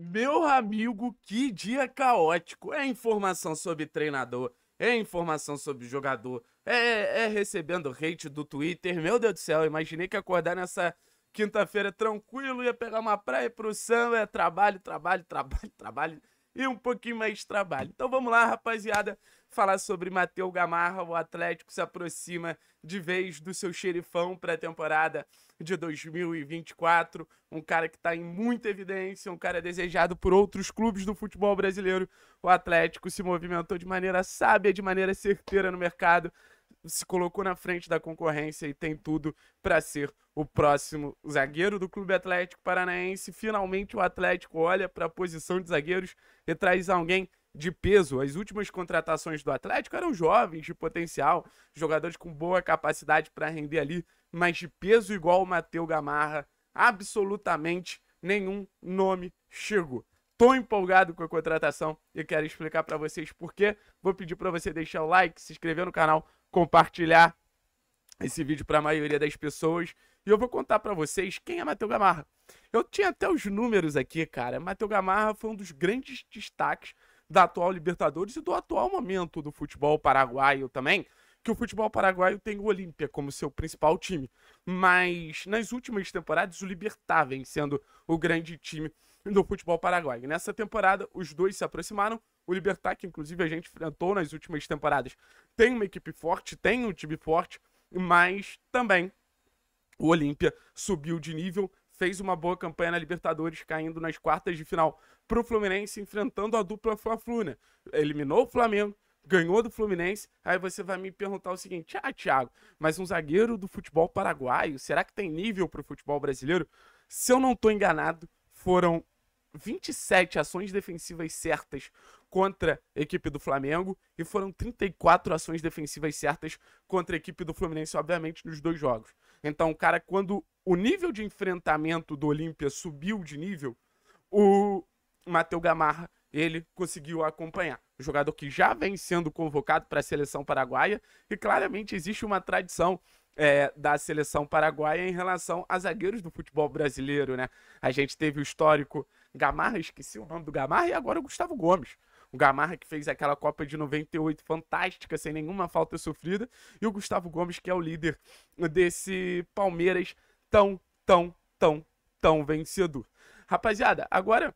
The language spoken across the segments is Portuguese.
Meu amigo, que dia caótico. É informação sobre treinador, é informação sobre jogador, é, é recebendo hate do Twitter. Meu Deus do céu, imaginei que acordar nessa quinta-feira tranquilo, ia pegar uma praia pro samba, é trabalho, trabalho, trabalho, trabalho e um pouquinho mais de trabalho. Então vamos lá, rapaziada, falar sobre Matheus Gamarra. O Atlético se aproxima de vez do seu xerifão para a temporada de 2024. Um cara que está em muita evidência, um cara desejado por outros clubes do futebol brasileiro. O Atlético se movimentou de maneira sábia, de maneira certeira no mercado se colocou na frente da concorrência e tem tudo para ser o próximo zagueiro do Clube Atlético Paranaense. Finalmente o Atlético olha para a posição de zagueiros e traz alguém de peso. As últimas contratações do Atlético eram jovens de potencial, jogadores com boa capacidade para render ali, mas de peso igual o Matheus Gamarra, absolutamente nenhum nome chegou. Tô empolgado com a contratação e quero explicar para vocês por quê. Vou pedir para você deixar o like, se inscrever no canal compartilhar esse vídeo para a maioria das pessoas. E eu vou contar para vocês quem é Matheus Gamarra. Eu tinha até os números aqui, cara. Matheus Gamarra foi um dos grandes destaques da atual Libertadores e do atual momento do futebol paraguaio também, que o futebol paraguaio tem o Olímpia como seu principal time. Mas nas últimas temporadas, o Libertar vem sendo o grande time do futebol paraguaio. Nessa temporada, os dois se aproximaram, o Libertar, que inclusive a gente enfrentou nas últimas temporadas, tem uma equipe forte, tem um time forte, mas também o Olímpia subiu de nível, fez uma boa campanha na Libertadores, caindo nas quartas de final para o Fluminense, enfrentando a dupla Fla-Flu, né? Eliminou o Flamengo, ganhou do Fluminense. Aí você vai me perguntar o seguinte: Ah, Thiago, mas um zagueiro do futebol paraguaio, será que tem nível para o futebol brasileiro? Se eu não estou enganado, foram 27 ações defensivas certas contra a equipe do Flamengo e foram 34 ações defensivas certas contra a equipe do Fluminense, obviamente, nos dois jogos. Então, o cara, quando o nível de enfrentamento do Olímpia subiu de nível, o Matheus Gamarra, ele conseguiu acompanhar. O jogador que já vem sendo convocado para a seleção paraguaia e claramente existe uma tradição é, da seleção paraguaia em relação a zagueiros do futebol brasileiro, né? A gente teve o histórico Gamarra, esqueci o nome do Gamarra, e agora o Gustavo Gomes. O Gamarra que fez aquela Copa de 98 fantástica, sem nenhuma falta sofrida, e o Gustavo Gomes que é o líder desse Palmeiras tão, tão, tão, tão vencedor. Rapaziada, agora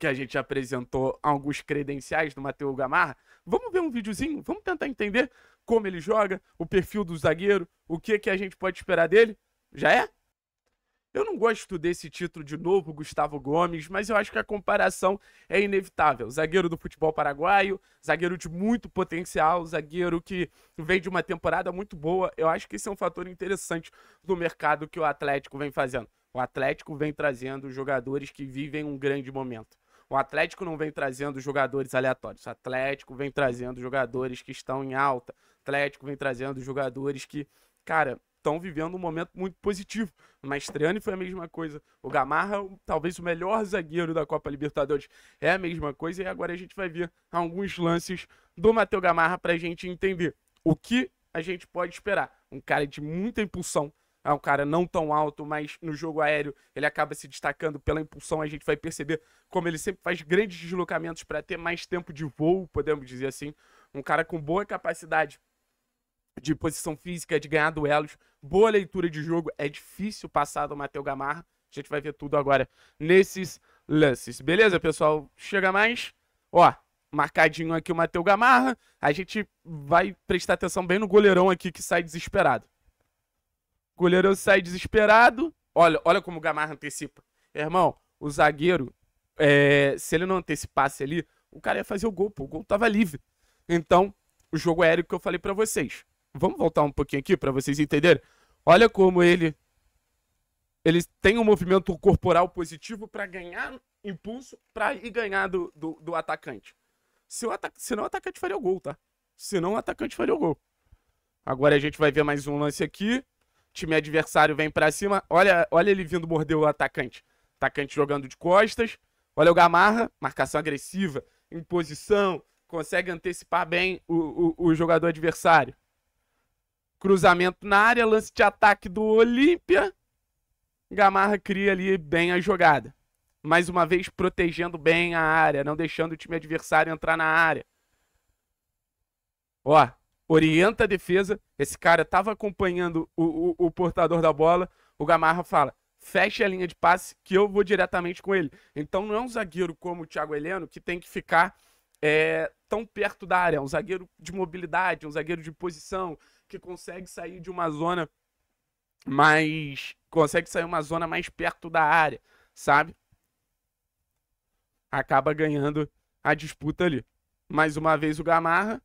que a gente apresentou alguns credenciais do Matheus Gamarra, vamos ver um videozinho, vamos tentar entender como ele joga, o perfil do zagueiro, o que, que a gente pode esperar dele? Já é? Eu não gosto desse título de novo, Gustavo Gomes, mas eu acho que a comparação é inevitável. Zagueiro do futebol paraguaio, zagueiro de muito potencial, zagueiro que vem de uma temporada muito boa. Eu acho que esse é um fator interessante do mercado que o Atlético vem fazendo. O Atlético vem trazendo jogadores que vivem um grande momento. O Atlético não vem trazendo jogadores aleatórios. O Atlético vem trazendo jogadores que estão em alta. O Atlético vem trazendo jogadores que, cara, estão vivendo um momento muito positivo. O Mastriani foi a mesma coisa. O Gamarra, talvez o melhor zagueiro da Copa Libertadores, é a mesma coisa. E agora a gente vai ver alguns lances do Matheus Gamarra para a gente entender o que a gente pode esperar. Um cara de muita impulsão, é ah, um cara não tão alto, mas no jogo aéreo ele acaba se destacando pela impulsão. A gente vai perceber como ele sempre faz grandes deslocamentos para ter mais tempo de voo, podemos dizer assim. Um cara com boa capacidade de posição física, de ganhar duelos, boa leitura de jogo. É difícil passar do Matheus Gamarra. A gente vai ver tudo agora nesses lances. Beleza, pessoal? Chega mais. Ó, marcadinho aqui o Matheus Gamarra. A gente vai prestar atenção bem no goleirão aqui que sai desesperado. O goleiro sai desesperado. Olha, olha como o Gamarra antecipa. Irmão, o zagueiro, é, se ele não antecipasse ali, o cara ia fazer o gol, pô. O gol tava livre. Então, o jogo aéreo que eu falei para vocês. Vamos voltar um pouquinho aqui para vocês entenderem. Olha como ele ele tem um movimento corporal positivo para ganhar impulso para ir ganhar do, do, do atacante. Se o ataca... Senão o atacante faria o gol, tá? Senão o atacante faria o gol. Agora a gente vai ver mais um lance aqui time adversário vem para cima. Olha, olha ele vindo morder o atacante. Atacante jogando de costas. Olha o Gamarra, marcação agressiva, em posição, consegue antecipar bem o, o, o jogador adversário. Cruzamento na área, lance de ataque do Olímpia. Gamarra cria ali bem a jogada. Mais uma vez protegendo bem a área, não deixando o time adversário entrar na área. Ó, orienta a defesa. Esse cara estava acompanhando o, o, o portador da bola. O Gamarra fala: feche a linha de passe que eu vou diretamente com ele. Então não é um zagueiro como o Thiago Heleno que tem que ficar é, tão perto da área. É um zagueiro de mobilidade, um zagueiro de posição que consegue sair de uma zona mais. consegue sair uma zona mais perto da área, sabe? Acaba ganhando a disputa ali. Mais uma vez o Gamarra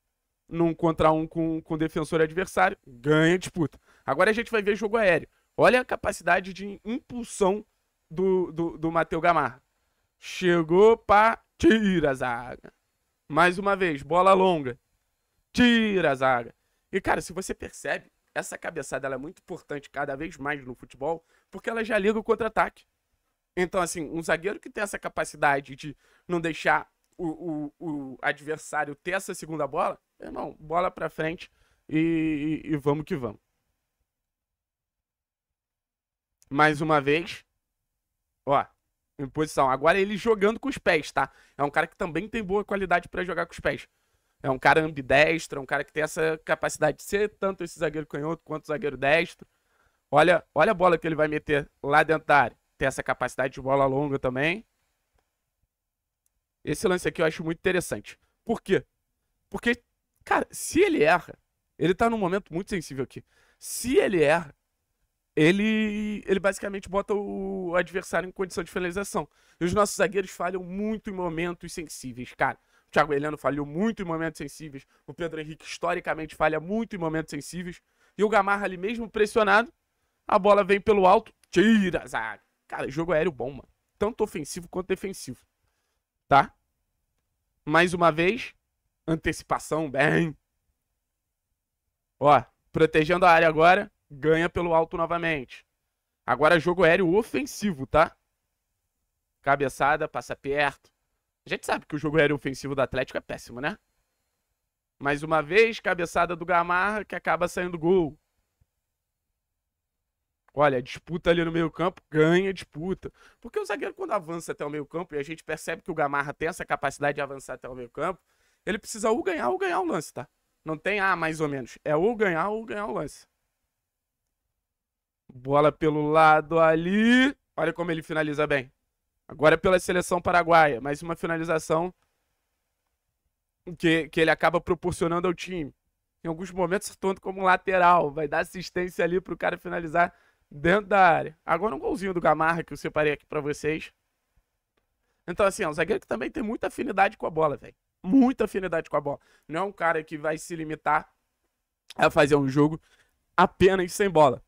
num contra um com, com defensor adversário, ganha a disputa. Agora a gente vai ver jogo aéreo. Olha a capacidade de impulsão do, do, do Matheus Gamarra. Chegou para tira a zaga. Mais uma vez, bola longa. Tira a zaga. E, cara, se você percebe, essa cabeçada é muito importante cada vez mais no futebol, porque ela já liga o contra-ataque. Então, assim, um zagueiro que tem essa capacidade de não deixar o, o, o adversário ter essa segunda bola, Irmão, bola pra frente e, e, e vamos que vamos. Mais uma vez. Ó, em posição. Agora ele jogando com os pés, tá? É um cara que também tem boa qualidade para jogar com os pés. É um cara ambidestro, é um cara que tem essa capacidade de ser tanto esse zagueiro canhoto quanto zagueiro destro. Olha, olha a bola que ele vai meter lá dentro da área. Tem essa capacidade de bola longa também. Esse lance aqui eu acho muito interessante. Por quê? Porque Cara, se ele erra, ele tá num momento muito sensível aqui. Se ele erra, ele, ele basicamente bota o adversário em condição de finalização. E os nossos zagueiros falham muito em momentos sensíveis, cara. O Thiago Heleno falhou muito em momentos sensíveis. O Pedro Henrique, historicamente, falha muito em momentos sensíveis. E o Gamarra ali, mesmo pressionado, a bola vem pelo alto, tira, zaga. Cara, jogo aéreo bom, mano. Tanto ofensivo quanto defensivo. Tá? Mais uma vez, antecipação, bem. Ó, protegendo a área agora, ganha pelo alto novamente. Agora jogo aéreo ofensivo, tá? Cabeçada, passa perto. A gente sabe que o jogo aéreo ofensivo do Atlético é péssimo, né? Mais uma vez, cabeçada do Gamarra que acaba saindo gol. Olha, disputa ali no meio-campo, ganha disputa. Porque o zagueiro, quando avança até o meio-campo, e a gente percebe que o Gamarra tem essa capacidade de avançar até o meio-campo, ele precisa ou ganhar ou ganhar o lance, tá? Não tem ah, mais ou menos. É ou ganhar ou ganhar o lance. Bola pelo lado ali. Olha como ele finaliza bem. Agora é pela seleção paraguaia. Mais uma finalização que, que ele acaba proporcionando ao time. Em alguns momentos, tanto como lateral. Vai dar assistência ali pro cara finalizar dentro da área. Agora um golzinho do Gamarra que eu separei aqui para vocês. Então, assim, é um zagueiro que também tem muita afinidade com a bola, velho muita afinidade com a bola. Não é um cara que vai se limitar a fazer um jogo apenas sem bola.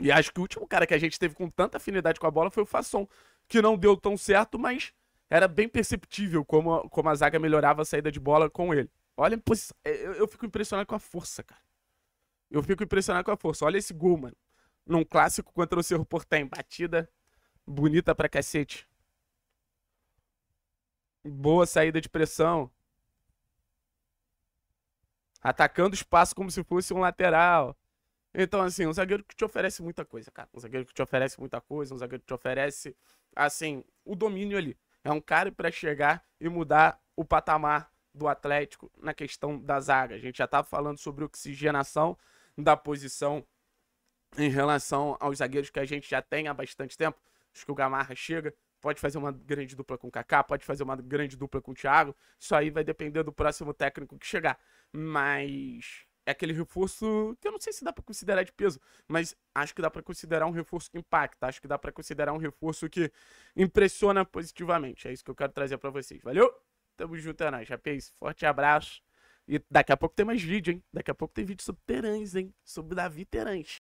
E acho que o último cara que a gente teve com tanta afinidade com a bola foi o Fasson, que não deu tão certo, mas era bem perceptível como, como a zaga melhorava a saída de bola com ele. Olha, é, eu, eu fico impressionado com a força, cara. Eu fico impressionado com a força. Olha esse gol, mano. Num clássico contra o Cerro Portem. Batida bonita pra cacete boa saída de pressão. Atacando o espaço como se fosse um lateral. Então, assim, um zagueiro que te oferece muita coisa, cara. Um zagueiro que te oferece muita coisa, um zagueiro que te oferece, assim, o domínio ali. É um cara para chegar e mudar o patamar do Atlético na questão da zaga. A gente já estava tá falando sobre oxigenação da posição em relação aos zagueiros que a gente já tem há bastante tempo. Acho que o Gamarra chega, pode fazer uma grande dupla com o Kaká, pode fazer uma grande dupla com o Thiago. Isso aí vai depender do próximo técnico que chegar. Mas é aquele reforço que eu não sei se dá para considerar de peso, mas acho que dá para considerar um reforço que impacta, acho que dá para considerar um reforço que impressiona positivamente. É isso que eu quero trazer para vocês. Valeu? Tamo junto, é nóis. Rapaz, forte abraço. E daqui a pouco tem mais vídeo, hein? Daqui a pouco tem vídeo sobre Terãs, hein? Sobre Davi Terãs.